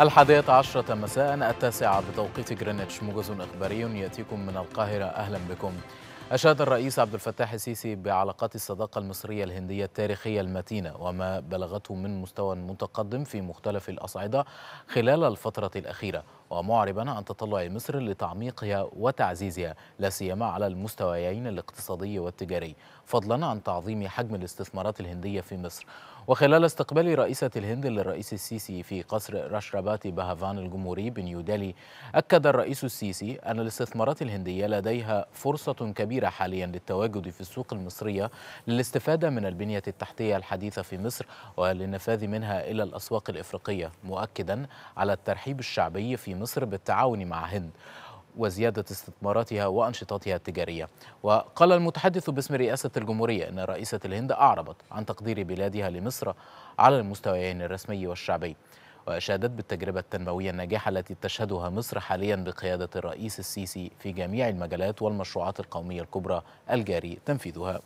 الحادية عشرة مساء التاسعة بتوقيت جرينتش موجز إخباري يأتيكم من القاهرة أهلا بكم أشاد الرئيس عبد الفتاح السيسي بعلاقات الصداقة المصرية الهندية التاريخية المتينة وما بلغته من مستوى متقدم في مختلف الأصعدة خلال الفترة الأخيرة ومعربا عن تطلع مصر لتعميقها وتعزيزها لا سيما على المستويين الاقتصادي والتجاري فضلا عن تعظيم حجم الاستثمارات الهندية في مصر وخلال استقبال رئيسة الهند للرئيس السيسي في قصر رشرباتي بهافان الجمهوري بنيودلهي أكد الرئيس السيسي أن الاستثمارات الهندية لديها فرصة كبيرة حاليا للتواجد في السوق المصرية للاستفادة من البنية التحتية الحديثة في مصر وللنفاذ منها إلى الأسواق الإفريقية مؤكدا على الترحيب الشعبي في مصر بالتعاون مع هند وزيادة استثماراتها وأنشطتها التجارية وقال المتحدث باسم رئاسة الجمهورية أن رئيسة الهند أعربت عن تقدير بلادها لمصر على المستويين الرسمي والشعبي وأشادت بالتجربة التنموية الناجحة التي تشهدها مصر حاليا بقيادة الرئيس السيسي في جميع المجالات والمشروعات القومية الكبرى الجاري تنفيذها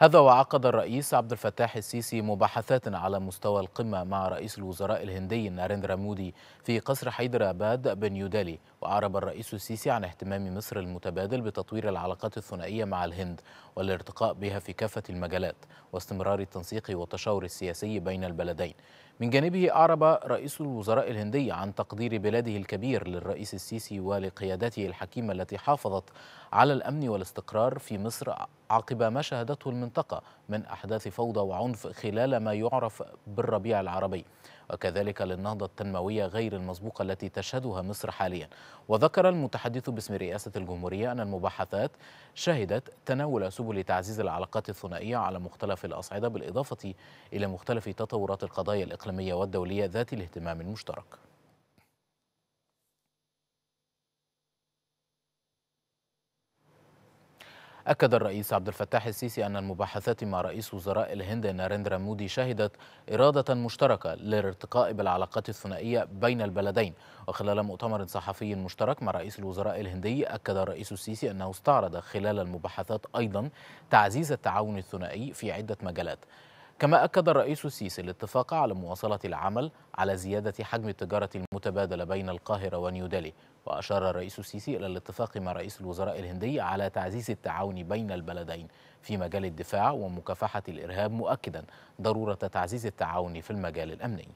هذا وعقد الرئيس عبد الفتاح السيسي مباحثات على مستوى القمة مع رئيس الوزراء الهندي ناريندرا مودي في قصر حيدراباد بنيودالي وأعرب الرئيس السيسي عن اهتمام مصر المتبادل بتطوير العلاقات الثنائية مع الهند والارتقاء بها في كافة المجالات واستمرار التنسيق والتشاور السياسي بين البلدين من جانبه أعرب رئيس الوزراء الهندي عن تقدير بلاده الكبير للرئيس السيسي ولقيادته الحكيمة التي حافظت على الأمن والاستقرار في مصر عقب ما شهدته المنطقة من أحداث فوضى وعنف خلال ما يعرف بالربيع العربي وكذلك للنهضة التنموية غير المسبوقة التي تشهدها مصر حاليا وذكر المتحدث باسم رئاسة الجمهورية أن المباحثات شهدت تناول سبل تعزيز العلاقات الثنائية على مختلف الأصعدة بالإضافة إلى مختلف تطورات القضايا الإقليمية والدولية ذات الاهتمام المشترك أكد الرئيس عبد الفتاح السيسي أن المباحثات مع رئيس وزراء الهند ناريندرا مودي شهدت إرادة مشتركة للارتقاء بالعلاقات الثنائية بين البلدين وخلال مؤتمر صحفي مشترك مع رئيس الوزراء الهندي أكد الرئيس السيسي أنه استعرض خلال المباحثات أيضا تعزيز التعاون الثنائي في عدة مجالات كما أكد الرئيس السيسي الاتفاق على مواصلة العمل على زيادة حجم التجارة المتبادلة بين القاهرة ونيودالي وأشار الرئيس السيسي إلى الاتفاق مع رئيس الوزراء الهندي على تعزيز التعاون بين البلدين في مجال الدفاع ومكافحة الإرهاب مؤكدا ضرورة تعزيز التعاون في المجال الأمني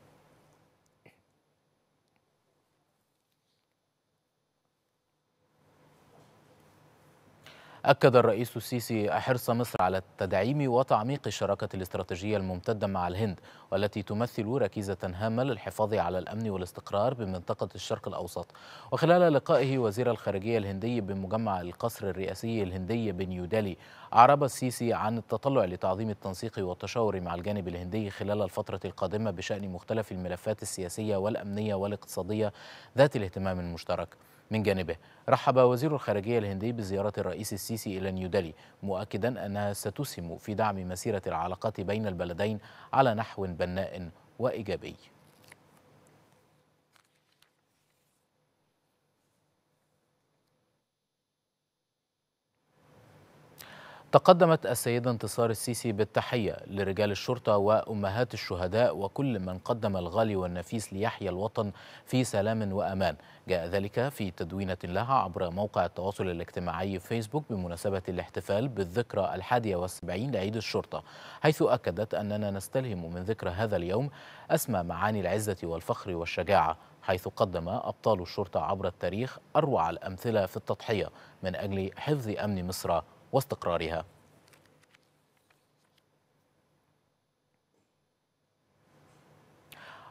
أكد الرئيس السيسي حرص مصر على تدعيم وتعميق الشراكة الاستراتيجية الممتدة مع الهند والتي تمثل ركيزة هامة للحفاظ على الأمن والاستقرار بمنطقة الشرق الأوسط وخلال لقائه وزير الخارجية الهندي بمجمع القصر الرئاسي الهندي بنيودالي أعرب السيسي عن التطلع لتعظيم التنسيق والتشاور مع الجانب الهندي خلال الفترة القادمة بشأن مختلف الملفات السياسية والأمنية والاقتصادية ذات الاهتمام المشترك من جانبه رحب وزير الخارجية الهندي بزيارة الرئيس السيسي إلى نيودلي مؤكدا أنها ستسهم في دعم مسيرة العلاقات بين البلدين على نحو بناء وإيجابي تقدمت السيدة انتصار السيسي بالتحية لرجال الشرطة وأمهات الشهداء وكل من قدم الغالي والنفيس ليحيى الوطن في سلام وأمان جاء ذلك في تدوينة لها عبر موقع التواصل الاجتماعي فيسبوك بمناسبة الاحتفال بالذكرى الحادية والسبعين لعيد الشرطة حيث أكدت أننا نستلهم من ذكرى هذا اليوم أسمى معاني العزة والفخر والشجاعة حيث قدم أبطال الشرطة عبر التاريخ أروع الأمثلة في التضحية من أجل حفظ أمن مصر واستقرارها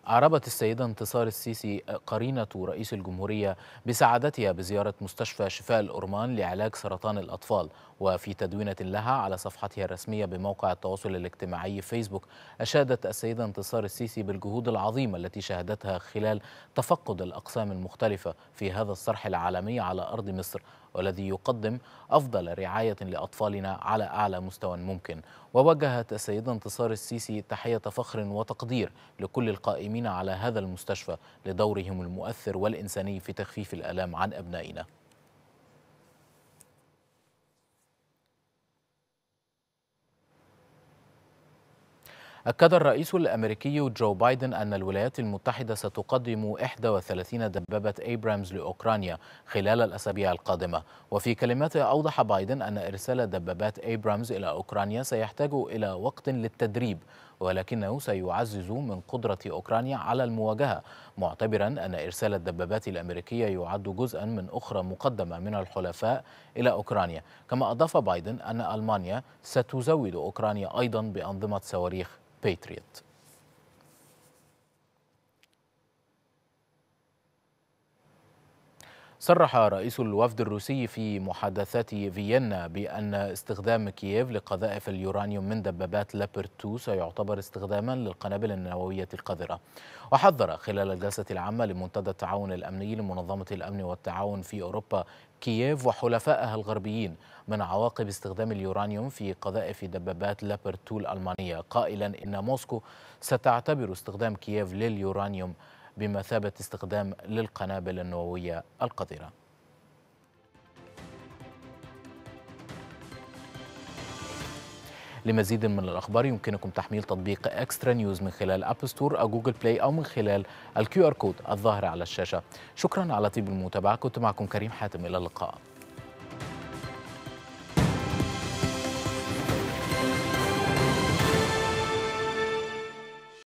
أعربت السيدة انتصار السيسي قرينة رئيس الجمهورية بسعادتها بزيارة مستشفى شفاء الأرمان لعلاج سرطان الأطفال وفي تدوينة لها على صفحتها الرسمية بموقع التواصل الاجتماعي فيسبوك أشادت السيدة انتصار السيسي بالجهود العظيمة التي شهدتها خلال تفقد الأقسام المختلفة في هذا الصرح العالمي على أرض مصر والذي يقدم أفضل رعاية لأطفالنا على أعلى مستوى ممكن ووجهت السيدة انتصار السيسي تحية فخر وتقدير لكل القائمين على هذا المستشفى لدورهم المؤثر والإنساني في تخفيف الآلام عن أبنائنا أكد الرئيس الأمريكي جو بايدن أن الولايات المتحدة ستقدم 31 دبابة إيبرامز لأوكرانيا خلال الأسابيع القادمة وفي كلمته أوضح بايدن أن إرسال دبابات إيبرامز إلى أوكرانيا سيحتاج إلى وقت للتدريب ولكنه سيعزز من قدرة أوكرانيا على المواجهة معتبرا أن إرسال الدبابات الأمريكية يعد جزءا من أخرى مقدمة من الحلفاء إلى أوكرانيا كما أضاف بايدن أن ألمانيا ستزود أوكرانيا أيضا بأنظمة صواريخ باتريوت صرح رئيس الوفد الروسي في محادثات فيينا بأن استخدام كييف لقذائف اليورانيوم من دبابات لابرت 2 سيعتبر استخداما للقنابل النووية القذرة وحذر خلال الجلسة العامة لمنتدى التعاون الأمني لمنظمة الأمن والتعاون في أوروبا كييف وحلفائها الغربيين من عواقب استخدام اليورانيوم في قذائف دبابات لابرت 2 الألمانية قائلا إن موسكو ستعتبر استخدام كييف لليورانيوم بمثابة استخدام للقنابل النووية القذرة لمزيد من الأخبار يمكنكم تحميل تطبيق إكسترا نيوز من خلال أب ستور أو جوجل بلاي أو من خلال الكيو آر كود الظاهر على الشاشة شكرا على طيب المتابعة كنت معكم كريم حاتم إلى اللقاء